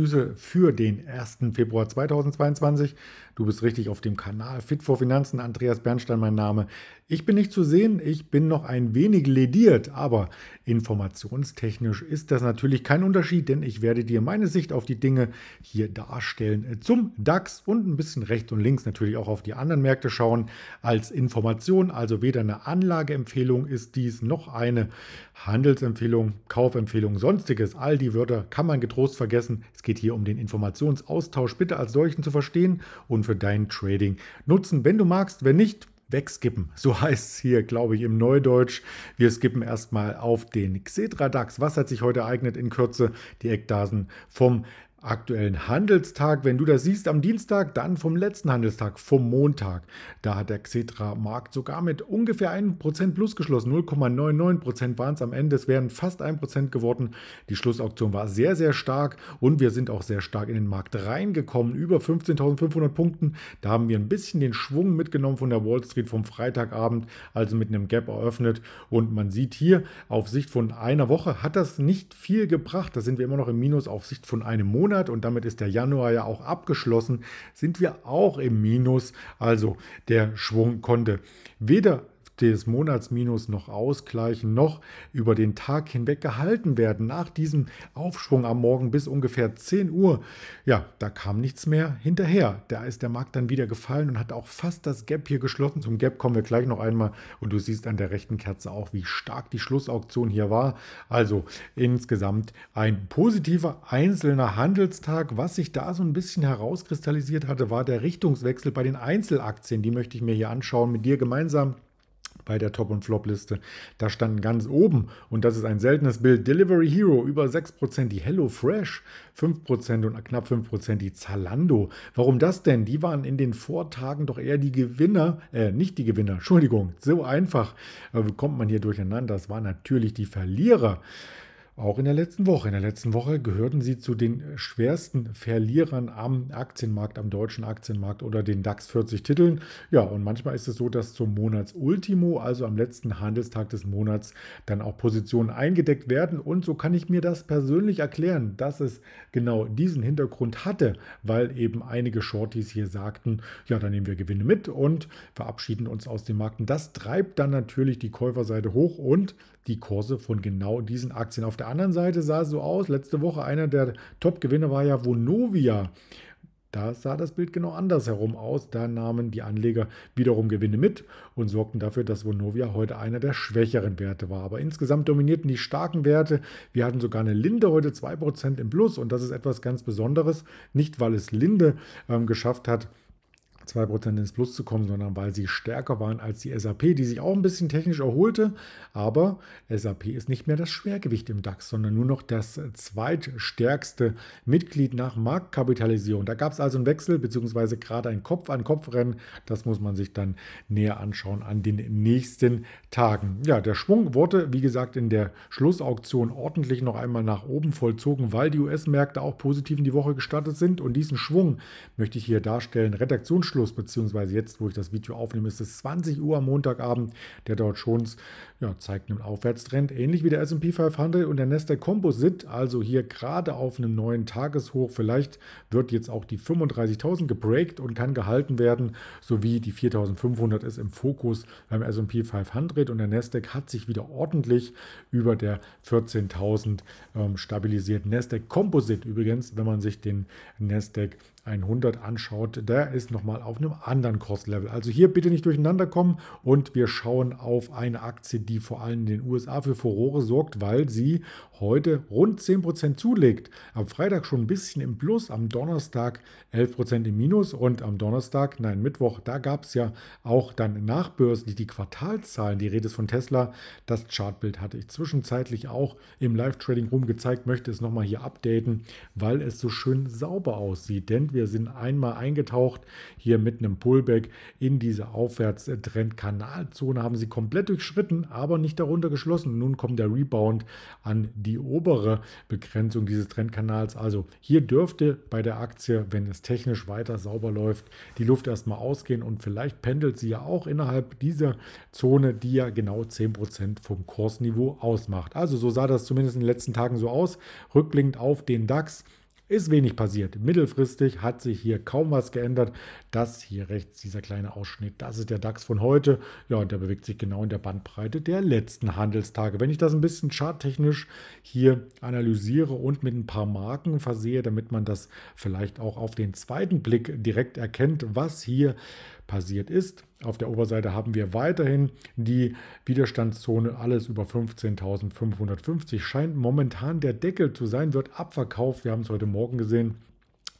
Analyse für den 1. Februar 2022. Du bist richtig auf dem Kanal Fit vor Finanzen. Andreas Bernstein, mein Name. Ich bin nicht zu sehen, ich bin noch ein wenig lediert, aber informationstechnisch ist das natürlich kein Unterschied, denn ich werde dir meine Sicht auf die Dinge hier darstellen zum DAX und ein bisschen rechts und links natürlich auch auf die anderen Märkte schauen als Information. Also weder eine Anlageempfehlung ist dies noch eine Handelsempfehlung, Kaufempfehlung, sonstiges. All die Wörter kann man getrost vergessen. Es geht geht hier um den Informationsaustausch bitte als solchen zu verstehen und für dein Trading nutzen, wenn du magst. Wenn nicht, wegskippen. So heißt es hier, glaube ich, im Neudeutsch. Wir skippen erstmal auf den Xetra DAX. Was hat sich heute ereignet in Kürze? Die Eckdaten vom aktuellen Handelstag. Wenn du das siehst am Dienstag, dann vom letzten Handelstag, vom Montag. Da hat der Xetra-Markt sogar mit ungefähr 1% plus geschlossen. 0,99% waren es am Ende. Es wären fast 1% geworden. Die Schlussauktion war sehr, sehr stark und wir sind auch sehr stark in den Markt reingekommen. Über 15.500 Punkten. Da haben wir ein bisschen den Schwung mitgenommen von der Wall Street vom Freitagabend, also mit einem Gap eröffnet. Und man sieht hier, auf Sicht von einer Woche hat das nicht viel gebracht. Da sind wir immer noch im Minus auf Sicht von einem Monat Monat und damit ist der Januar ja auch abgeschlossen, sind wir auch im Minus. Also der Schwung konnte weder des Monatsminus noch ausgleichen, noch über den Tag hinweg gehalten werden. Nach diesem Aufschwung am Morgen bis ungefähr 10 Uhr, ja, da kam nichts mehr hinterher. Da ist der Markt dann wieder gefallen und hat auch fast das Gap hier geschlossen. Zum Gap kommen wir gleich noch einmal und du siehst an der rechten Kerze auch, wie stark die Schlussauktion hier war. Also insgesamt ein positiver einzelner Handelstag. Was sich da so ein bisschen herauskristallisiert hatte, war der Richtungswechsel bei den Einzelaktien. Die möchte ich mir hier anschauen mit dir gemeinsam bei der Top- und Flop-Liste. Da standen ganz oben, und das ist ein seltenes Bild, Delivery Hero über 6%, die Hello Fresh 5% und knapp 5% die Zalando. Warum das denn? Die waren in den Vortagen doch eher die Gewinner, äh, nicht die Gewinner, Entschuldigung, so einfach äh, kommt man hier durcheinander. Das waren natürlich die Verlierer. Auch in der letzten Woche. In der letzten Woche gehörten sie zu den schwersten Verlierern am Aktienmarkt, am deutschen Aktienmarkt oder den DAX 40 Titeln. Ja, und manchmal ist es so, dass zum Monatsultimo, also am letzten Handelstag des Monats, dann auch Positionen eingedeckt werden. Und so kann ich mir das persönlich erklären, dass es genau diesen Hintergrund hatte, weil eben einige Shorties hier sagten, ja, dann nehmen wir Gewinne mit und verabschieden uns aus den Markt. das treibt dann natürlich die Käuferseite hoch und die Kurse von genau diesen Aktien auf der anderen Seite sah es so aus, letzte Woche einer der Top-Gewinner war ja Vonovia. Da sah das Bild genau anders herum aus. Da nahmen die Anleger wiederum Gewinne mit und sorgten dafür, dass Vonovia heute einer der schwächeren Werte war. Aber insgesamt dominierten die starken Werte. Wir hatten sogar eine Linde heute 2% im Plus und das ist etwas ganz Besonderes. Nicht, weil es Linde ähm, geschafft hat, 2% ins Plus zu kommen, sondern weil sie stärker waren als die SAP, die sich auch ein bisschen technisch erholte. Aber SAP ist nicht mehr das Schwergewicht im DAX, sondern nur noch das zweitstärkste Mitglied nach Marktkapitalisierung. Da gab es also einen Wechsel beziehungsweise gerade ein Kopf-an-Kopf-Rennen. Das muss man sich dann näher anschauen an den nächsten Tagen. Ja, der Schwung wurde, wie gesagt, in der Schlussauktion ordentlich noch einmal nach oben vollzogen, weil die US-Märkte auch positiv in die Woche gestartet sind. Und diesen Schwung möchte ich hier darstellen. Redaktionsschluss Anschluss, beziehungsweise jetzt, wo ich das Video aufnehme, ist es 20 Uhr am Montagabend. Der Dow Jones ja, zeigt einen Aufwärtstrend, ähnlich wie der S&P 500 und der Nasdaq Composite, also hier gerade auf einem neuen Tageshoch. Vielleicht wird jetzt auch die 35.000 gebreakt und kann gehalten werden, sowie die 4.500 ist im Fokus beim S&P 500 und der Nasdaq hat sich wieder ordentlich über der 14.000 ähm, stabilisiert. Nasdaq Composite übrigens, wenn man sich den Nasdaq 100 anschaut, der ist nochmal auf einem anderen Kurslevel. Also hier bitte nicht durcheinander kommen und wir schauen auf eine Aktie, die vor allem in den USA für Furore sorgt, weil sie heute rund 10% zulegt. Am Freitag schon ein bisschen im Plus, am Donnerstag 11% im Minus und am Donnerstag, nein, Mittwoch, da gab es ja auch dann nachbörslich die Quartalzahlen, Die Rede ist von Tesla. Das Chartbild hatte ich zwischenzeitlich auch im Live-Trading-Room gezeigt, möchte es nochmal hier updaten, weil es so schön sauber aussieht. Denn wir sind einmal eingetaucht hier mit einem Pullback in diese Aufwärtstrendkanalzone, haben sie komplett durchschritten, aber nicht darunter geschlossen. Nun kommt der Rebound an die obere Begrenzung dieses Trendkanals. Also hier dürfte bei der Aktie, wenn es technisch weiter sauber läuft, die Luft erstmal ausgehen und vielleicht pendelt sie ja auch innerhalb dieser Zone, die ja genau 10% vom Kursniveau ausmacht. Also so sah das zumindest in den letzten Tagen so aus. Rückblickend auf den DAX ist wenig passiert. Mittelfristig hat sich hier kaum was geändert. Das hier rechts, dieser kleine Ausschnitt, das ist der DAX von heute. Ja, und der bewegt sich genau in der Bandbreite der letzten Handelstage. Wenn ich das ein bisschen charttechnisch hier analysiere und mit ein paar Marken versehe, damit man das vielleicht auch auf den zweiten Blick direkt erkennt, was hier passiert ist. Auf der Oberseite haben wir weiterhin die Widerstandszone alles über 15.550. Scheint momentan der Deckel zu sein, wird abverkauft. Wir haben es heute Morgen gesehen.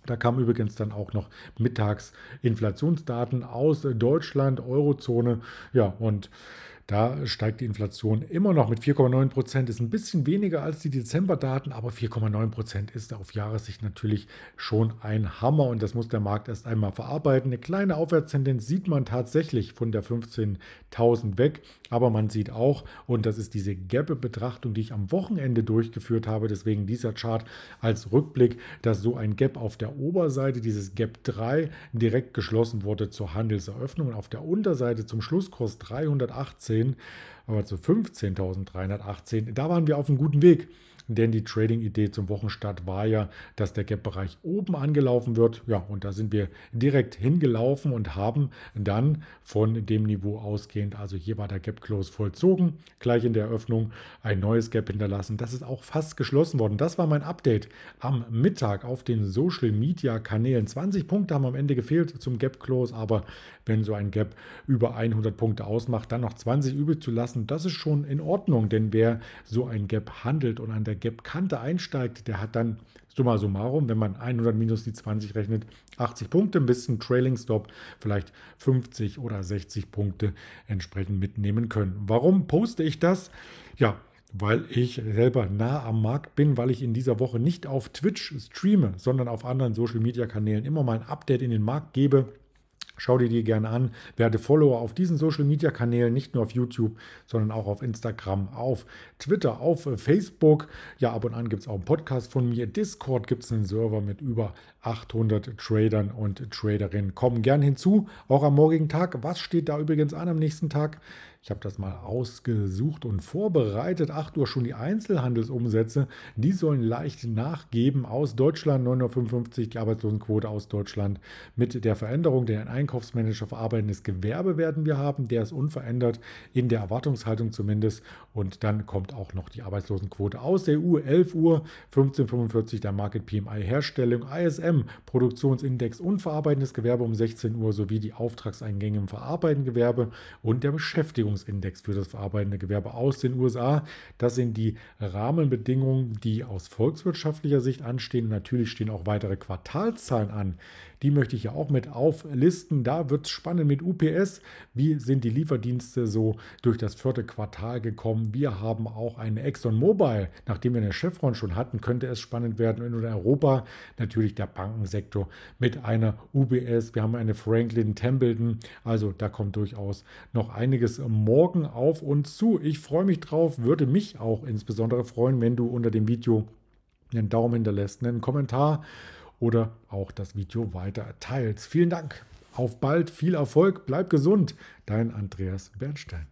Da kamen übrigens dann auch noch mittags Inflationsdaten aus Deutschland, Eurozone. Ja, und da steigt die Inflation immer noch mit 4,9 Prozent, ist ein bisschen weniger als die Dezemberdaten, aber 4,9 Prozent ist auf Jahressicht natürlich schon ein Hammer und das muss der Markt erst einmal verarbeiten. Eine kleine Aufwärtstendenz sieht man tatsächlich von der 15.000 weg, aber man sieht auch, und das ist diese Gap-Betrachtung, die ich am Wochenende durchgeführt habe, deswegen dieser Chart als Rückblick, dass so ein Gap auf der Oberseite, dieses Gap 3, direkt geschlossen wurde zur Handelseröffnung und auf der Unterseite zum Schlusskurs 318 15, aber zu 15.318, da waren wir auf einem guten Weg denn die Trading-Idee zum Wochenstart war ja, dass der Gap-Bereich oben angelaufen wird. Ja, und da sind wir direkt hingelaufen und haben dann von dem Niveau ausgehend, also hier war der Gap-Close vollzogen, gleich in der Eröffnung ein neues Gap hinterlassen. Das ist auch fast geschlossen worden. Das war mein Update am Mittag auf den Social-Media-Kanälen. 20 Punkte haben am Ende gefehlt zum Gap-Close, aber wenn so ein Gap über 100 Punkte ausmacht, dann noch 20 übrig zu lassen, das ist schon in Ordnung, denn wer so ein Gap handelt und an der Gap-Kante einsteigt, der hat dann summa summarum, wenn man 100 minus die 20 rechnet, 80 Punkte, ein bisschen Trailing Stop, vielleicht 50 oder 60 Punkte entsprechend mitnehmen können. Warum poste ich das? Ja, weil ich selber nah am Markt bin, weil ich in dieser Woche nicht auf Twitch streame, sondern auf anderen Social-Media-Kanälen immer mal ein Update in den Markt gebe Schau dir die gerne an. Werde Follower auf diesen Social Media Kanälen, nicht nur auf YouTube, sondern auch auf Instagram, auf Twitter, auf äh, Facebook. Ja, ab und an gibt es auch einen Podcast von mir. Discord gibt es einen Server mit über 800 Tradern und Traderinnen. Kommen gern hinzu, auch am morgigen Tag. Was steht da übrigens an am nächsten Tag? Ich habe das mal ausgesucht und vorbereitet. 8 Uhr schon die Einzelhandelsumsätze. Die sollen leicht nachgeben aus Deutschland. 9.55 Uhr die Arbeitslosenquote aus Deutschland. Mit der Veränderung, den Einkaufsmanager verarbeitendes Gewerbe werden wir haben. Der ist unverändert in der Erwartungshaltung zumindest. Und dann kommt auch noch die Arbeitslosenquote aus der EU. 11 Uhr 15.45 der Market PMI Herstellung, ISM Produktionsindex und verarbeitendes Gewerbe um 16 Uhr sowie die Auftragseingänge im verarbeitenden Gewerbe und der Beschäftigung. Fertigungsfertigungsindex für das verarbeitende Gewerbe aus den USA. Das sind die Rahmenbedingungen, die aus volkswirtschaftlicher Sicht anstehen. natürlich stehen auch weitere Quartalszahlen an. Die möchte ich ja auch mit auflisten. Da wird es spannend mit UPS. Wie sind die Lieferdienste so durch das vierte Quartal gekommen? Wir haben auch eine ExxonMobil. Nachdem wir eine Chevron schon hatten, könnte es spannend werden. In Europa natürlich der Bankensektor mit einer UBS. Wir haben eine Franklin Templeton. Also da kommt durchaus noch einiges morgen auf uns zu. Ich freue mich drauf, würde mich auch insbesondere freuen, wenn du unter dem Video einen Daumen hinterlässt, einen Kommentar oder auch das Video weiter teilst. Vielen Dank. Auf bald, viel Erfolg, bleib gesund. Dein Andreas Bernstein.